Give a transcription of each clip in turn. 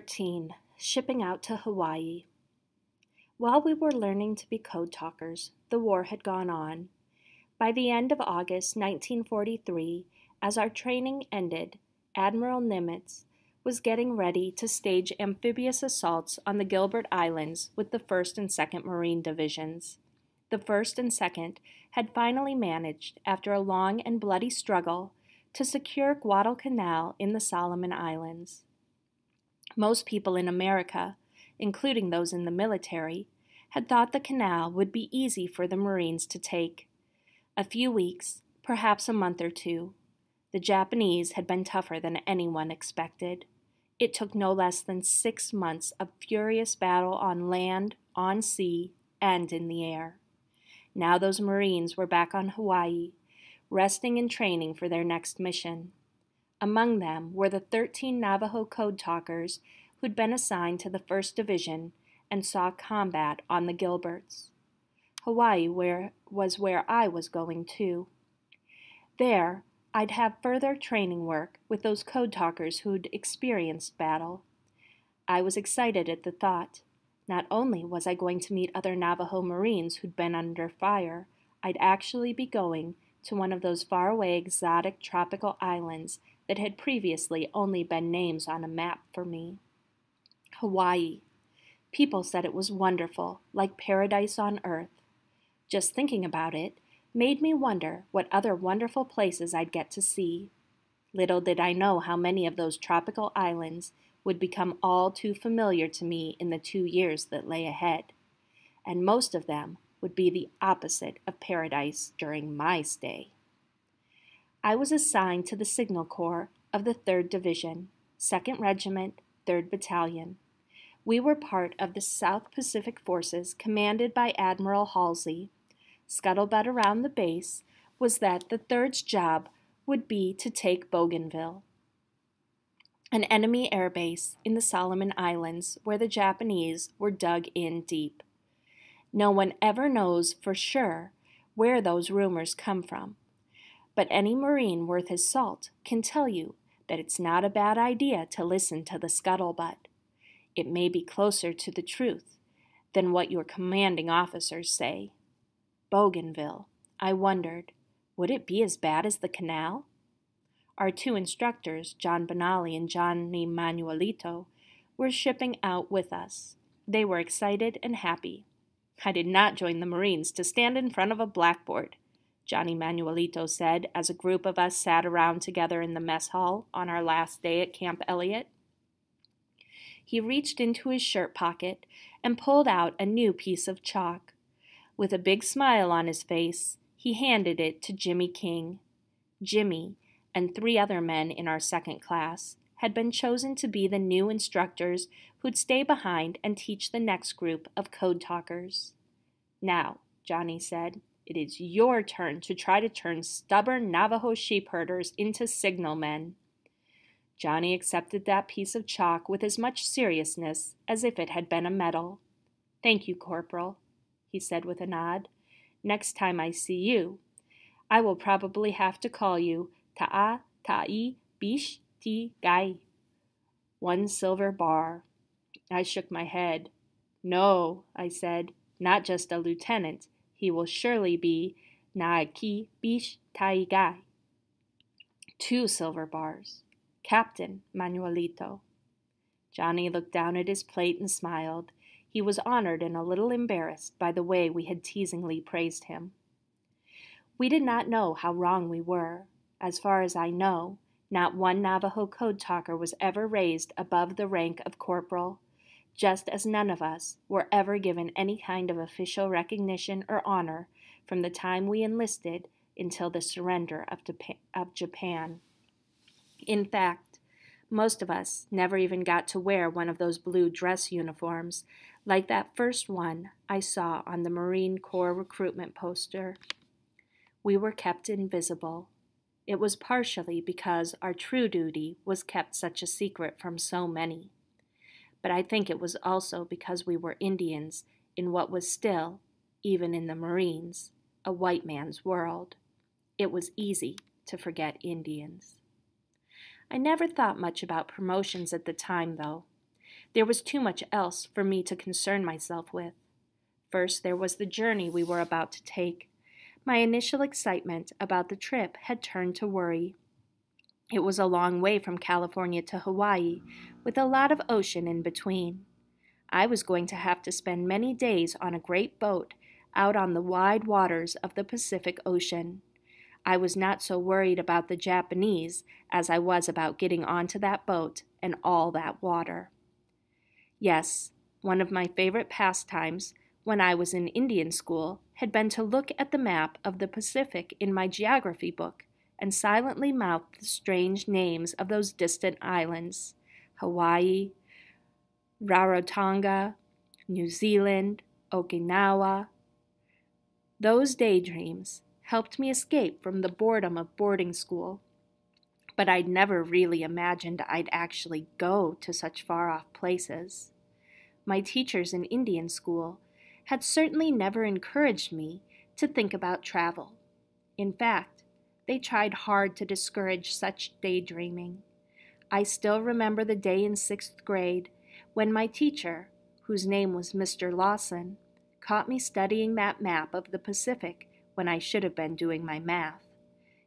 13. Shipping out to Hawaii. While we were learning to be code talkers, the war had gone on. By the end of August 1943, as our training ended, Admiral Nimitz was getting ready to stage amphibious assaults on the Gilbert Islands with the 1st and 2nd Marine Divisions. The 1st and 2nd had finally managed, after a long and bloody struggle, to secure Guadalcanal in the Solomon Islands. Most people in America, including those in the military, had thought the canal would be easy for the Marines to take. A few weeks, perhaps a month or two. The Japanese had been tougher than anyone expected. It took no less than six months of furious battle on land, on sea, and in the air. Now those Marines were back on Hawaii, resting and training for their next mission. Among them were the 13 Navajo code talkers who'd been assigned to the 1st Division and saw combat on the Gilberts. Hawaii where, was where I was going too. There, I'd have further training work with those code talkers who'd experienced battle. I was excited at the thought. Not only was I going to meet other Navajo Marines who'd been under fire, I'd actually be going to one of those faraway exotic tropical islands that had previously only been names on a map for me. Hawaii. People said it was wonderful, like paradise on earth. Just thinking about it made me wonder what other wonderful places I'd get to see. Little did I know how many of those tropical islands would become all too familiar to me in the two years that lay ahead, and most of them would be the opposite of paradise during my stay. I was assigned to the Signal Corps of the 3rd Division, 2nd Regiment, 3rd Battalion. We were part of the South Pacific Forces commanded by Admiral Halsey. Scuttlebutt around the base was that the 3rd's job would be to take Bougainville, an enemy airbase in the Solomon Islands where the Japanese were dug in deep. No one ever knows for sure where those rumors come from but any Marine worth his salt can tell you that it's not a bad idea to listen to the scuttlebutt. It may be closer to the truth than what your commanding officers say. Bougainville, I wondered, would it be as bad as the canal? Our two instructors, John Benali and Johnny Manuelito, were shipping out with us. They were excited and happy. I did not join the Marines to stand in front of a blackboard. Johnny Manuelito said as a group of us sat around together in the mess hall on our last day at Camp Elliott. He reached into his shirt pocket and pulled out a new piece of chalk. With a big smile on his face, he handed it to Jimmy King. Jimmy and three other men in our second class had been chosen to be the new instructors who'd stay behind and teach the next group of code talkers. Now, Johnny said, it is your turn to try to turn stubborn Navajo sheep herders into signalmen. Johnny accepted that piece of chalk with as much seriousness as if it had been a medal. Thank you, Corporal, he said with a nod. Next time I see you, I will probably have to call you Ta'a Ta'i Bish Ti Gai. One silver bar. I shook my head. No, I said, not just a lieutenant he will surely be naaki Bish Taigai. Two silver bars. Captain Manuelito. Johnny looked down at his plate and smiled. He was honored and a little embarrassed by the way we had teasingly praised him. We did not know how wrong we were. As far as I know, not one Navajo code talker was ever raised above the rank of corporal, just as none of us were ever given any kind of official recognition or honor from the time we enlisted until the surrender of, of Japan. In fact, most of us never even got to wear one of those blue dress uniforms like that first one I saw on the Marine Corps recruitment poster. We were kept invisible. It was partially because our true duty was kept such a secret from so many but I think it was also because we were Indians in what was still, even in the Marines, a white man's world. It was easy to forget Indians. I never thought much about promotions at the time, though. There was too much else for me to concern myself with. First, there was the journey we were about to take. My initial excitement about the trip had turned to worry. It was a long way from California to Hawaii, with a lot of ocean in between. I was going to have to spend many days on a great boat out on the wide waters of the Pacific Ocean. I was not so worried about the Japanese as I was about getting onto that boat and all that water. Yes, one of my favorite pastimes when I was in Indian school had been to look at the map of the Pacific in my geography book and silently mouthed the strange names of those distant islands Hawaii, Rarotonga, New Zealand, Okinawa. Those daydreams helped me escape from the boredom of boarding school, but I'd never really imagined I'd actually go to such far off places. My teachers in Indian school had certainly never encouraged me to think about travel. In fact, they tried hard to discourage such daydreaming. I still remember the day in sixth grade when my teacher, whose name was Mr. Lawson, caught me studying that map of the Pacific when I should have been doing my math.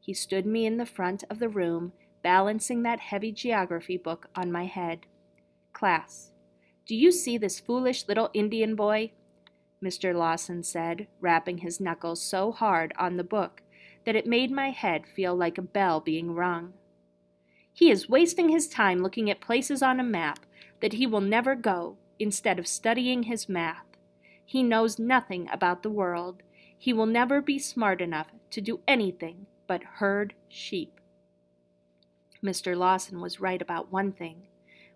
He stood me in the front of the room, balancing that heavy geography book on my head. Class, do you see this foolish little Indian boy? Mr. Lawson said, rapping his knuckles so hard on the book that it made my head feel like a bell being rung. He is wasting his time looking at places on a map that he will never go instead of studying his math. He knows nothing about the world. He will never be smart enough to do anything but herd sheep. Mr. Lawson was right about one thing.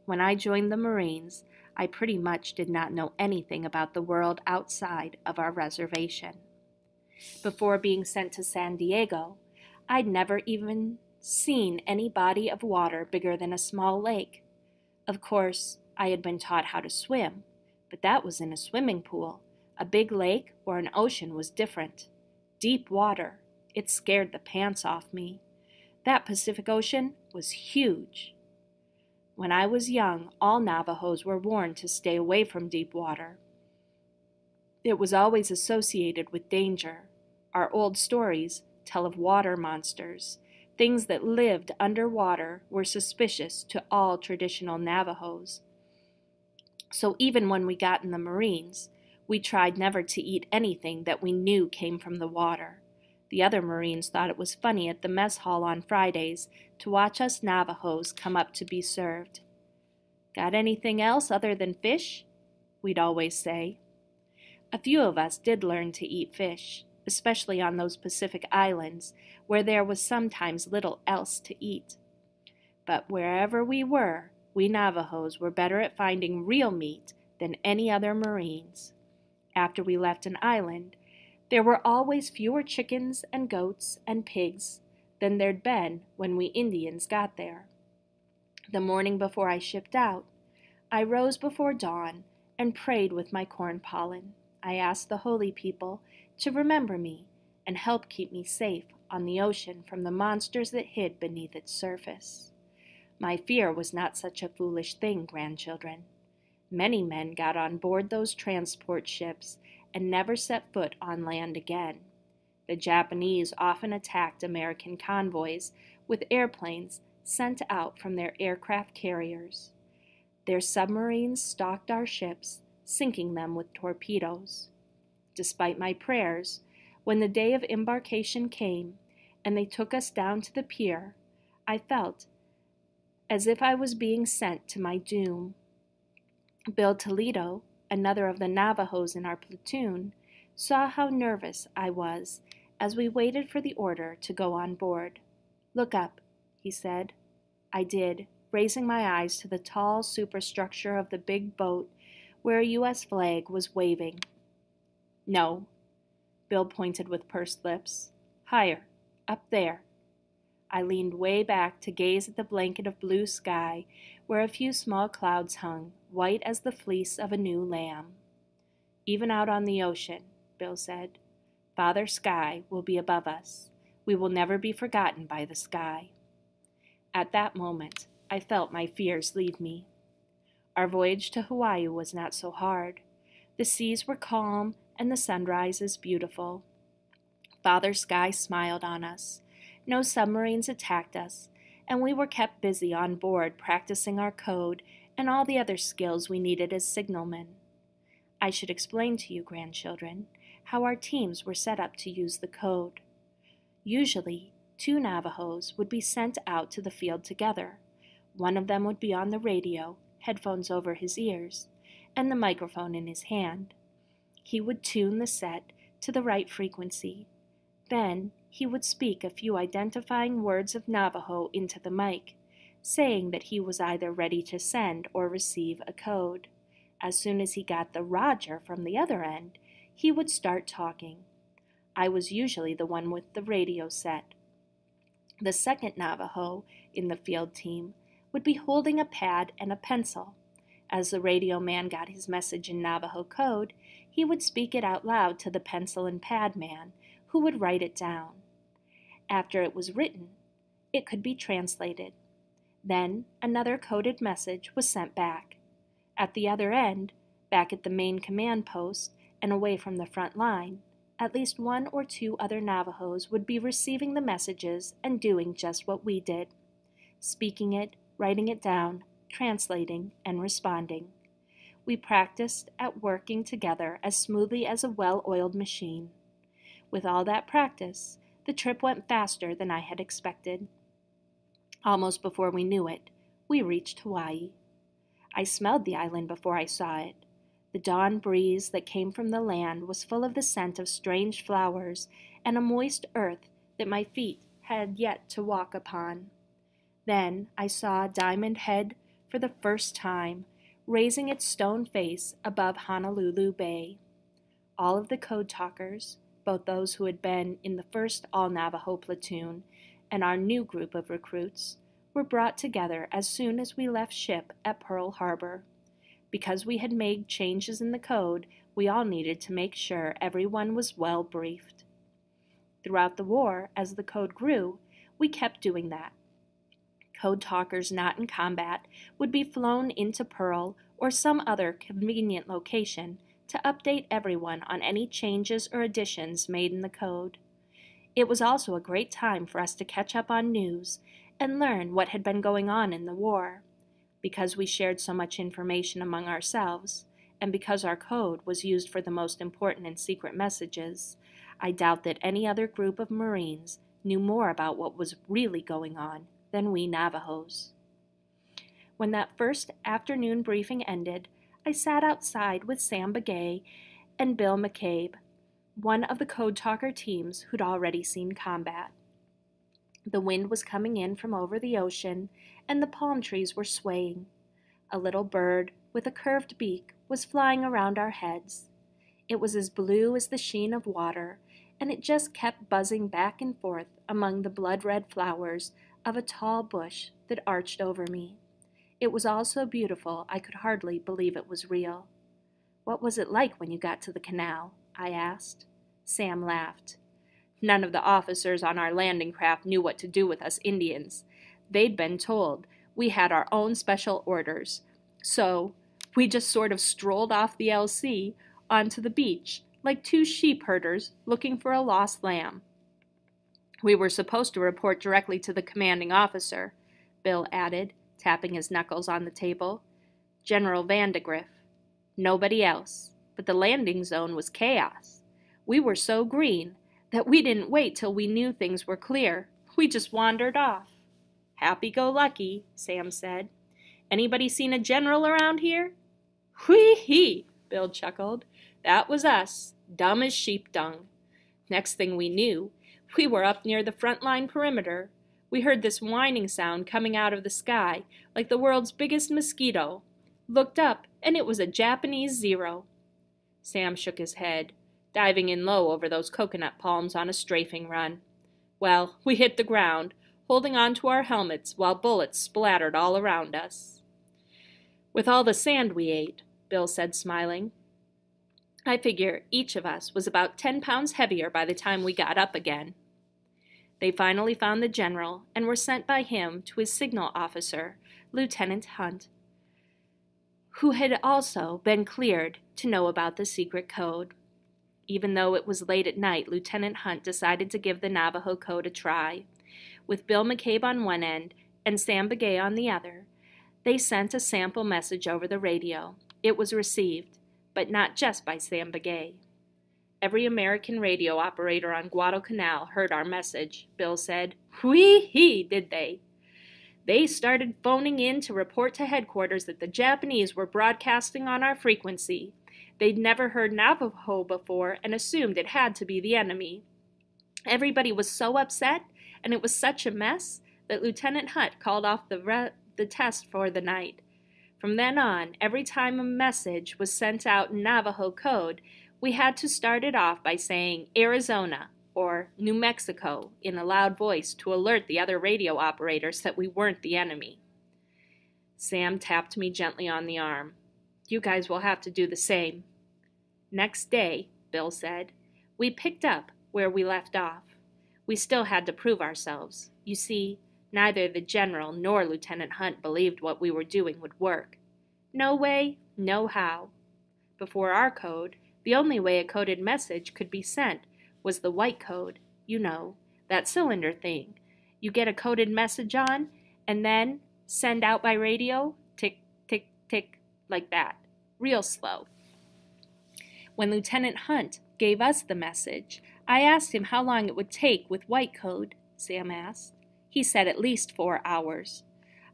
When I joined the Marines, I pretty much did not know anything about the world outside of our reservation before being sent to San Diego, I'd never even seen any body of water bigger than a small lake. Of course, I had been taught how to swim, but that was in a swimming pool. A big lake or an ocean was different. Deep water. It scared the pants off me. That Pacific Ocean was huge. When I was young, all Navajos were warned to stay away from deep water. It was always associated with danger. Our old stories tell of water monsters. Things that lived underwater were suspicious to all traditional Navajos. So even when we got in the Marines, we tried never to eat anything that we knew came from the water. The other Marines thought it was funny at the mess hall on Fridays to watch us Navajos come up to be served. Got anything else other than fish? We'd always say. A few of us did learn to eat fish especially on those Pacific islands, where there was sometimes little else to eat. But wherever we were, we Navajos were better at finding real meat than any other Marines. After we left an island, there were always fewer chickens and goats and pigs than there'd been when we Indians got there. The morning before I shipped out, I rose before dawn and prayed with my corn pollen. I asked the holy people to remember me and help keep me safe on the ocean from the monsters that hid beneath its surface. My fear was not such a foolish thing, grandchildren. Many men got on board those transport ships and never set foot on land again. The Japanese often attacked American convoys with airplanes sent out from their aircraft carriers. Their submarines stalked our ships, sinking them with torpedoes despite my prayers, when the day of embarkation came and they took us down to the pier, I felt as if I was being sent to my doom. Bill Toledo, another of the Navajos in our platoon, saw how nervous I was as we waited for the order to go on board. Look up, he said. I did, raising my eyes to the tall superstructure of the big boat where a U.S. flag was waving no. Bill pointed with pursed lips. Higher. Up there. I leaned way back to gaze at the blanket of blue sky where a few small clouds hung, white as the fleece of a new lamb. Even out on the ocean, Bill said, Father Sky will be above us. We will never be forgotten by the sky. At that moment, I felt my fears leave me. Our voyage to Hawaii was not so hard. The seas were calm and the sunrise is beautiful. Father Sky smiled on us. No submarines attacked us, and we were kept busy on board practicing our code and all the other skills we needed as signalmen. I should explain to you, grandchildren, how our teams were set up to use the code. Usually, two Navajos would be sent out to the field together. One of them would be on the radio, headphones over his ears, and the microphone in his hand. He would tune the set to the right frequency. Then he would speak a few identifying words of Navajo into the mic, saying that he was either ready to send or receive a code. As soon as he got the Roger from the other end, he would start talking. I was usually the one with the radio set. The second Navajo in the field team would be holding a pad and a pencil. As the radio man got his message in Navajo code, he would speak it out loud to the pencil and pad man, who would write it down. After it was written, it could be translated. Then another coded message was sent back. At the other end, back at the main command post and away from the front line, at least one or two other Navajos would be receiving the messages and doing just what we did speaking it, writing it down, translating, and responding we practiced at working together as smoothly as a well oiled machine. With all that practice, the trip went faster than I had expected. Almost before we knew it, we reached Hawaii. I smelled the island before I saw it. The dawn breeze that came from the land was full of the scent of strange flowers and a moist earth that my feet had yet to walk upon. Then I saw Diamond Head for the first time raising its stone face above Honolulu Bay. All of the code talkers, both those who had been in the first all Navajo platoon and our new group of recruits, were brought together as soon as we left ship at Pearl Harbor. Because we had made changes in the code, we all needed to make sure everyone was well briefed. Throughout the war, as the code grew, we kept doing that, Code Talkers not in combat would be flown into Pearl or some other convenient location to update everyone on any changes or additions made in the code. It was also a great time for us to catch up on news and learn what had been going on in the war. Because we shared so much information among ourselves, and because our code was used for the most important and secret messages, I doubt that any other group of Marines knew more about what was really going on than we Navajos. When that first afternoon briefing ended, I sat outside with Sam Begay and Bill McCabe, one of the Code Talker teams who'd already seen combat. The wind was coming in from over the ocean, and the palm trees were swaying. A little bird with a curved beak was flying around our heads. It was as blue as the sheen of water, and it just kept buzzing back and forth among the blood red flowers of a tall bush that arched over me. It was all so beautiful I could hardly believe it was real. What was it like when you got to the canal? I asked. Sam laughed. None of the officers on our landing craft knew what to do with us Indians. They'd been told we had our own special orders. So we just sort of strolled off the LC onto the beach like two sheep herders looking for a lost lamb. We were supposed to report directly to the commanding officer, Bill added, tapping his knuckles on the table. General Vandegrift. Nobody else. But the landing zone was chaos. We were so green that we didn't wait till we knew things were clear. We just wandered off. Happy-go-lucky, Sam said. Anybody seen a general around here? Whee-hee, Bill chuckled. That was us, dumb as sheep dung. Next thing we knew, we were up near the front line perimeter. We heard this whining sound coming out of the sky, like the world's biggest mosquito. Looked up, and it was a Japanese zero. Sam shook his head, diving in low over those coconut palms on a strafing run. Well, we hit the ground, holding on to our helmets while bullets splattered all around us. With all the sand we ate, Bill said, smiling, I figure each of us was about 10 pounds heavier by the time we got up again. They finally found the general and were sent by him to his signal officer, Lieutenant Hunt, who had also been cleared to know about the secret code. Even though it was late at night, Lieutenant Hunt decided to give the Navajo code a try. With Bill McCabe on one end and Sam Begay on the other, they sent a sample message over the radio. It was received but not just by Sam Begay. Every American radio operator on Guadalcanal heard our message, Bill said. Whee hee, did they? They started phoning in to report to headquarters that the Japanese were broadcasting on our frequency. They'd never heard Navajo before and assumed it had to be the enemy. Everybody was so upset, and it was such a mess, that Lieutenant Hutt called off the, the test for the night. From then on, every time a message was sent out in Navajo code, we had to start it off by saying Arizona or New Mexico in a loud voice to alert the other radio operators that we weren't the enemy. Sam tapped me gently on the arm. You guys will have to do the same. Next day, Bill said, we picked up where we left off. We still had to prove ourselves. You see, Neither the General nor Lieutenant Hunt believed what we were doing would work. No way, no how. Before our code, the only way a coded message could be sent was the white code, you know, that cylinder thing. You get a coded message on, and then send out by radio, tick, tick, tick, like that, real slow. When Lieutenant Hunt gave us the message, I asked him how long it would take with white code, Sam asked. He said at least four hours.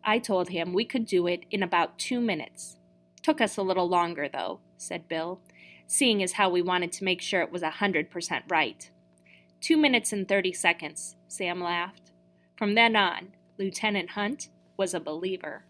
I told him we could do it in about two minutes. Took us a little longer, though, said Bill, seeing as how we wanted to make sure it was a 100% right. Two minutes and 30 seconds, Sam laughed. From then on, Lieutenant Hunt was a believer.